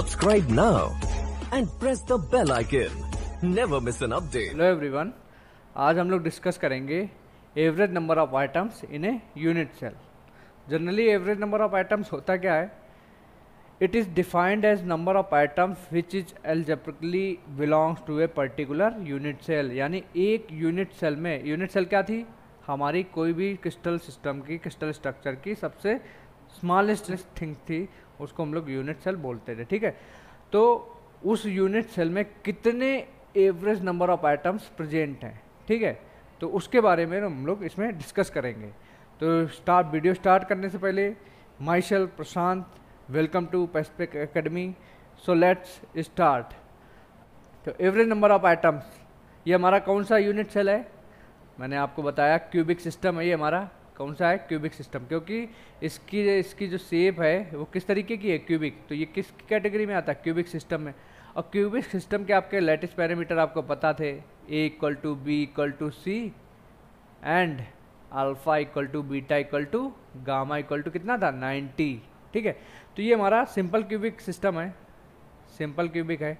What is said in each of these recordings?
Subscribe now and press the bell icon. Never miss an update. Hello everyone. आज हम लोग discuss करेंगे average number of items in a unit cell generally average number of items होता क्या है it is defined as number of items which is algebraically belongs to a particular unit cell यानी एक unit cell में unit cell क्या थी हमारी कोई भी क्रिस्टल सिस्टम की क्रिस्टल स्ट्रक्चर की सबसे स्मॉलेस्ट थिंग थी उसको हम लोग यूनिट सेल बोलते थे ठीक है तो उस यूनिट सेल में कितने average number of items present हैं ठीक है तो उसके बारे में हम लोग इसमें डिस्कस करेंगे तो स्टार्ट वीडियो स्टार्ट करने से पहले myself Prashant welcome to Pacific Academy so let's start तो एवरेज नंबर ऑफ आइटम्स ये हमारा कौन सा यूनिट सेल है मैंने आपको बताया क्यूबिक सिस्टम है ये हमारा कौन सा है क्यूबिक सिस्टम क्योंकि इसकी इसकी जो शेप है वो किस तरीके की है क्यूबिक तो ये किस कैटेगरी में आता है क्यूबिक सिस्टम में और क्यूबिक सिस्टम के आपके लेटेस्ट पैरामीटर आपको पता थे A equal to B equal to C and alpha equal to beta equal to gamma equal to कितना था 90 ठीक है तो ये हमारा सिंपल क्यूबिक सिस्टम है सिंपल क्यूबिक है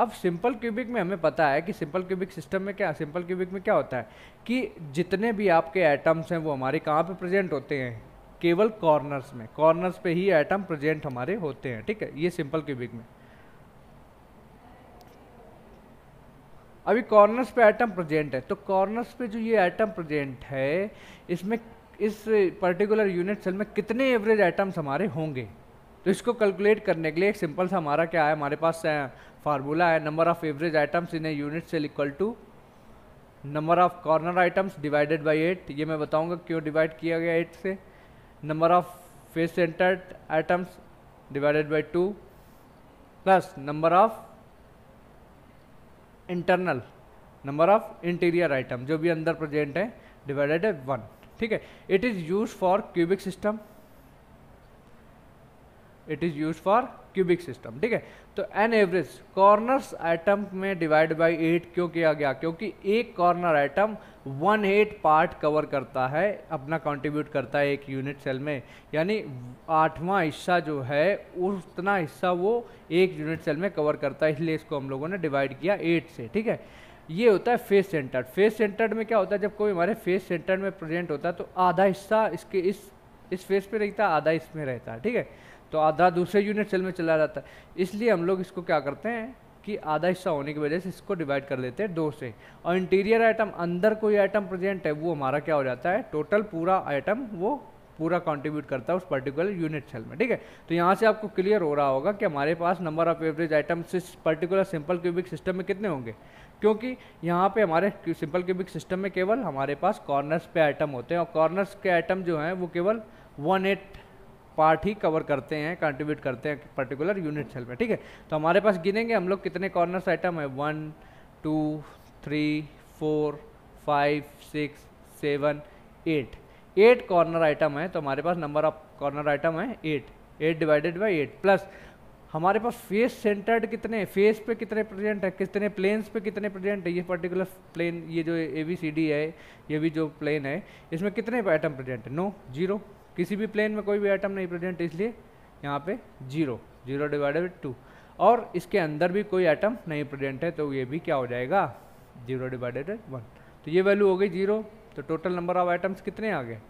अब सिंपल क्यूबिक में हमें पता है कि सिंपल क्यूबिक सिस्टम में क्या सिंपल क्यूबिक में क्या होता है कि जितने भी आपके एटम्स हैं वो हमारे कहाँ पे प्रेजेंट होते हैं केवल कॉर्नर्स में कॉर्नर्स पे ही एटम प्रेजेंट हमारे होते हैं ठीक है ये सिंपल क्यूबिक में अभी कॉर्नर्स पे एटम प्रेजेंट है तो कॉर्नर्स पे जो ये एटम प्रेजेंट है इसमें इस पर्टिकुलर यूनिट सेल में कितने एवरेज एटम्स हमारे होंगे तो इसको कैलकुलेट करने के लिए एक सिंपल सा हमारा क्या है हमारे पास फार्मूला है number of average items in a unit cell equal to number of corner items divided by eight ये मैं बताऊँगा क्यों डिवाइड किया गया एट से number of face centred items divided by two plus number of internal number of interior item जो भी अंदर प्रेजेंट है डिवाइडेड बाई वन ठीक है it is use for cubic system it is use for cubic system ठीक है तो an average corners item में डिवाइड बाय एट क्यों किया गया क्योंकि एक corner item one eight part cover करता है अपना कंट्रीब्यूट करता है एक यूनिट सेल में यानी आठवां हिस्सा जो है उतना हिस्सा वो एक यूनिट सेल में कवर करता है इसलिए इसको हम लोगों ने डिवाइड किया एट से ठीक है ये होता है फेस सेंटर्ड फेस सेंटर्ड में क्या होता है जब कोई हमारे फेस सेंटर में प्रेजेंट होता है तो आधा हिस्सा इसके इस इस फेस पे रहता है आधा इसमें रहता है ठीक है तो आधा दूसरे यूनिट सेल में चला जाता है इसलिए हम लोग इसको क्या करते हैं कि आधा हिस्सा होने की वजह से इसको डिवाइड कर लेते हैं दो से और इंटीरियर आइटम अंदर कोई आइटम प्रेजेंट है वो हमारा क्या हो जाता है टोटल पूरा आइटम वो पूरा कंट्रीब्यूट करता है उस पर्टिकुलर यूनिट सेल में ठीक है तो यहाँ से आपको क्लियर हो रहा होगा कि हमारे पास नंबर ऑफ एवरेज आइटम्स इस पर्टिकुलर सिंपल क्यूबिक सिस्टम में कितने होंगे क्योंकि यहाँ पे हमारे सिंपल क्यूबिक सिस्टम में केवल हमारे पास कॉर्नर्स पे आइटम होते हैं और कॉर्नर्स के आइटम जो हैं वो केवल वन एट पार्ट ही कवर करते हैं कंट्रीब्यूट करते हैं पर्टिकुलर यूनिट सेल में ठीक है तो हमारे पास गिनेंगे हम लोग कितने कॉर्नर्स आइटम है one two three four five six seven eight eight corner item है तो हमारे पास नंबर ऑफ कॉर्नर आइटम है eight eight divided by eight plus हमारे पास फेस सेंटर्ड कितने फेस पे कितने प्रेजेंट है कितने प्लेन्स पे कितने प्रेजेंट है ये पर्टिकुलर प्लेन ये जो ए बी सी डी है ये भी जो प्लेन है इसमें कितने आइटम प्रेजेंट है नो जीरो किसी भी प्लेन में कोई भी आइटम नहीं प्रेजेंट इसलिए यहाँ पे zero zero divided by two और इसके अंदर भी कोई आइटम नहीं प्रेजेंट है तो ये भी क्या हो जाएगा जीरो डिवाइडेड बाई वन तो ये वैल्यू हो गई जीरो तो टोटल नंबर ऑफ आइटम्स कितने आ गए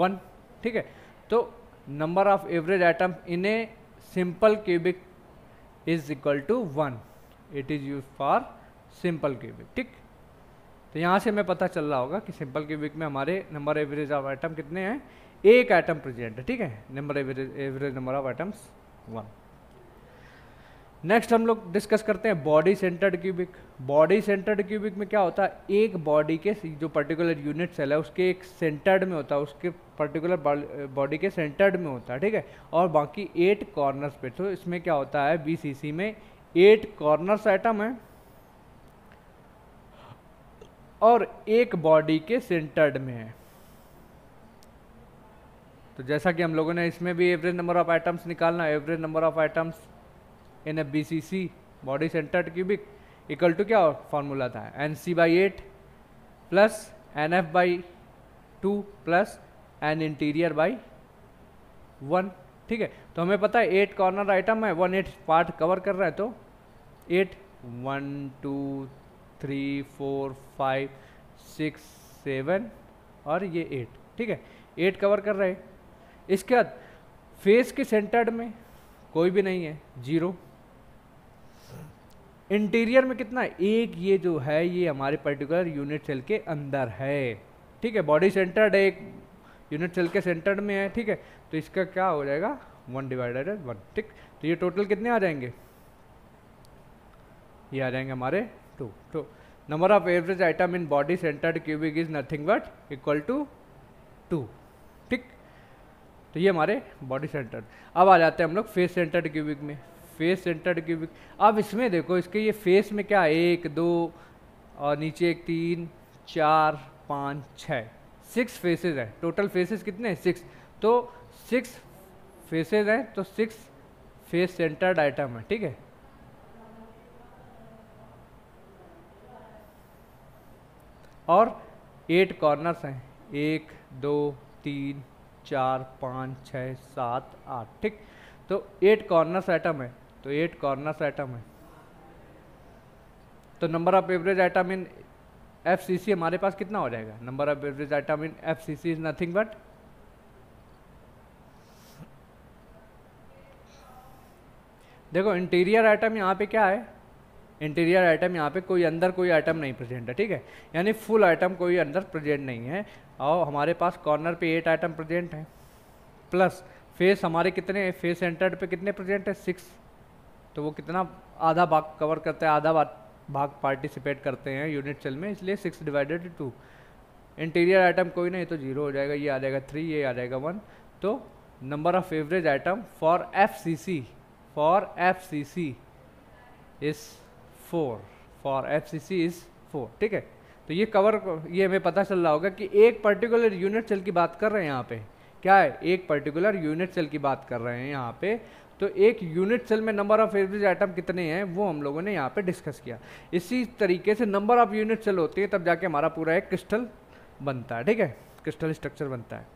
वन ठीक है तो number of average item in a simple cubic is equal to one it is use for simple cubic ठीक तो यहाँ से हमें पता चल रहा होगा कि सिंपल क्यूबिक में हमारे नंबर एवरेज ऑफ आइटम कितने हैं एक आइटम प्रेजेंट है ठीक है number average average number of items one next हम लोग डिस्कस करते हैं body centred cubic body centred cubic में क्या होता है एक बॉडी के जो पर्टिकुलर यूनिट सेल है उसके एक सेंटर्ड में होता है उसके पर्टिकुलर बॉडी के सेंटर्ड में होता है ठीक है और बाकी एट कॉर्नर्स पे तो इसमें क्या होता है बीसीसी में एट कॉर्नर्स आइटम है और एक बॉडी के सेंटर्ड में है तो जैसा कि हम लोगों ने इसमें भी एवरेज नंबर ऑफ आइटम्स निकालना average number of items in a B C C body centred cubic equal to क्या फॉर्मूला था N C by eight plus N F by two plus N interior by one ठीक है तो हमें पता है eight corner item है one eight part cover कर रहा है तो eight one two three four five six seven और ये एट ठीक है एट कवर कर रहे हैं इसके बाद फेस के सेंटर्ड में कोई भी नहीं है जीरो इंटीरियर में कितना एक ये जो है ये हमारे पर्टिकुलर यूनिट सेल के अंदर है ठीक है बॉडी सेंटर्ड एक यूनिट सेल के सेंटर्ड में है ठीक है तो इसका क्या हो जाएगा वन डिवाइडेड वन ठीक तो ये टोटल कितने आ जाएंगे ये आ जाएंगे हमारे two two number of average item in body centred cubic is nothing but equal to two ठीक तो ये हमारे बॉडी सेंटर्ड अब आ जाते हैं हम लोग फेस सेंटर्ड क्यूबिक में फेस सेंटर्ड क्यूबिक अब इसमें देखो इसके ये फेस में क्या एक दो और नीचे एक तीन चार पाँच छः सिक्स फेसेस हैं टोटल फेसेस कितने हैं सिक्स तो सिक्स फेसेस हैं तो सिक्स फेस सेंटर्ड आइटम है ठीक है और एट कॉर्नर्स हैं एक दो तीन चार पाँच छ सात आठ ठीक तो एट कॉर्नर्स आइटम है तो एट कॉर्नर्स आइटम है तो number of average item in F C C हमारे पास कितना हो जाएगा number of average item in F C C is nothing but देखो इंटीरियर आइटम यहाँ पे क्या है इंटीरियर आइटम यहाँ पे कोई अंदर कोई आइटम नहीं प्रेजेंट है ठीक है यानी फुल आइटम कोई अंदर प्रेजेंट नहीं है और हमारे पास कॉर्नर पे एट आइटम प्रेजेंट है प्लस फेस हमारे कितने फेस सेंटर्ड पे कितने प्रेजेंट है सिक्स तो वो कितना आधा भाग कवर करते हैं आधा भाग पार्टिसिपेट करते हैं यूनिट सेल में इसलिए six divided two interior item कोई नहीं तो जीरो हो जाएगा ये आ जाएगा थ्री ये आ जाएगा वन तो number of average item for F C C for F C C four for F C C is four ठीक है तो ये कवर ये हमें पता चल रहा होगा कि एक पर्टिकुलर यूनिट सेल की बात कर रहे हैं यहाँ पे क्या है एक पर्टिकुलर यूनिट सेल की बात कर रहे हैं यहाँ पे तो एक यूनिट सेल में नंबर ऑफ एवरेज आइटम कितने हैं वो हम लोगों ने यहाँ पे डिस्कस किया इसी तरीके से नंबर ऑफ यूनिट सेल होती है तब जाके हमारा पूरा एक क्रिस्टल बनता है ठीक है क्रिस्टल स्ट्रक्चर बनता है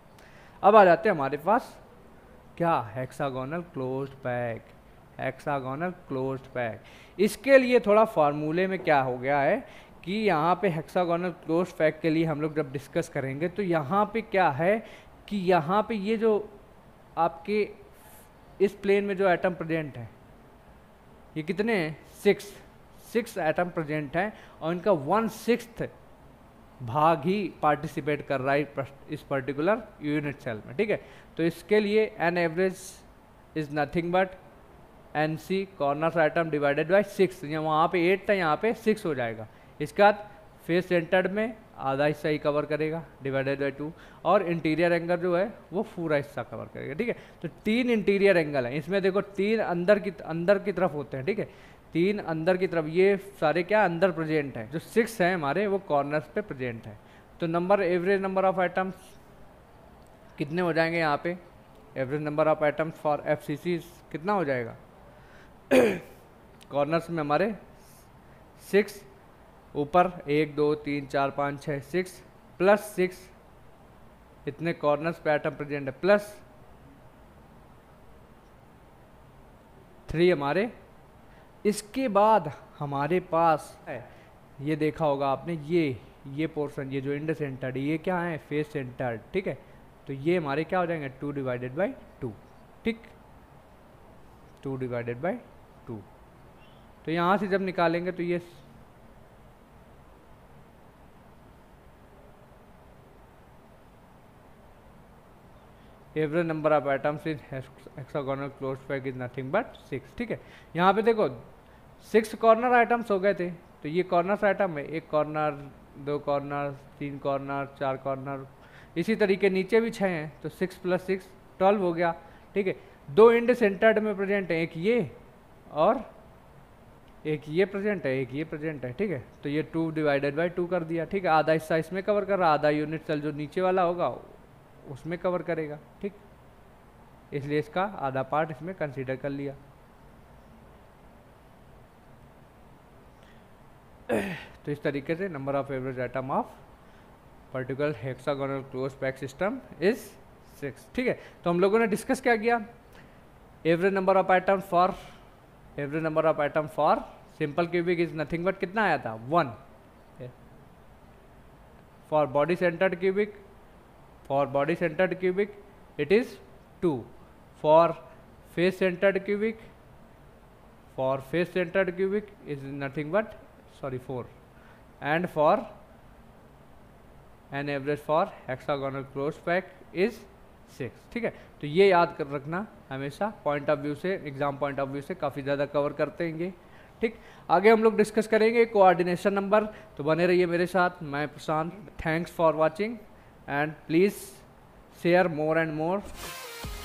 अब आ जाते हैं हमारे पास क्या hexagonal close pack hexagonal close pack इसके लिए थोड़ा फार्मूले में क्या हो गया है कि यहाँ पे हेक्सागोनल क्लोज पैक के लिए हम लोग जब डिस्कस करेंगे तो यहाँ पे क्या है कि यहाँ पे ये जो आपके इस प्लेन में जो एटम प्रेजेंट है ये कितने सिक्स सिक्स एटम प्रेजेंट हैं और इनका वन सिक्स भाग ही पार्टिसिपेट कर रहा है इस पर्टिकुलर यूनिट सेल में ठीक है तो इसके लिए N average is nothing but N C corner item divided by six या वहाँ पे एट था यहाँ पे सिक्स हो जाएगा इसके बाद फेस सेंटर्ड में आधा हिस्सा ही कवर करेगा डिवाइडेड बाई टू और इंटीरियर एंगल जो है वो पूरा हिस्सा कवर करेगा ठीक है तो तीन इंटीरियर एंगल है इसमें देखो तीन अंदर की अंदर की तरफ होते हैं ठीक है तीन अंदर की तरफ ये सारे क्या अंदर प्रेजेंट है जो सिक्स हैं हमारे वो कॉर्नर्स पे प्रेजेंट है तो number average number of items कितने हो जाएंगे यहाँ पे average number of items for F कितना हो जाएगा कॉर्नर्स में हमारे सिक्स ऊपर एक दो तीन चार पाँच छः सिक्स प्लस सिक्स इतने कॉर्नर्स पे आइटम प्रेजेंट है प्लस थ्री हमारे इसके बाद हमारे पास है ये देखा होगा आपने ये ये पोर्शन ये जो इंड सेंटर्ड ये क्या है फेस सेंटर्ड ठीक है तो ये हमारे क्या हो जाएंगे टू डिवाइडेड बाई टू ठीक टू डिवाइडेड बाई तो यहाँ से जब निकालेंगे तो ये average number of items in hexagonal close pack is nothing but six ठीक है यहाँ पे देखो सिक्स कॉर्नर आइटम्स हो गए थे तो ये कॉर्नर्स आइटम है एक कॉर्नर दो कॉर्नर तीन कॉर्नर चार कॉर्नर इसी तरीके नीचे भी छः हैं तो सिक्स प्लस सिक्स ट्वेल्व हो गया ठीक है दो इंड सेंटर्ड में प्रेजेंट है एक ये और एक ये प्रेजेंट है एक ये प्रेजेंट है ठीक है तो ये टू डिवाइडेड बाई टू कर दिया ठीक है आधा हिस्सा इसमें कवर कर रहा आधा यूनिट सेल जो नीचे वाला होगा उसमें कवर करेगा ठीक इसलिए इसका आधा पार्ट इसमें कंसीडर कर लिया तो इस तरीके से number of average item of particular hexagonal close pack system is six ठीक है तो हम लोगों ने डिस्कस क्या किया average number of item for every number of item for simple cubic is nothing but कितना आया था one for body centred cubic for body centred cubic it is two for face centred cubic for face centred cubic is nothing but sorry four and for an average for hexagonal closed pack is six ठीक है तो ये याद कर रखना हमेशा point of view से exam point of view से काफ़ी ज़्यादा कवर करते हैं ठीक आगे हम लोग डिस्कस करेंगे कोऑर्डिनेशन नंबर तो बने रहिए मेरे साथ मैं Prashant thanks for watching and please share more and more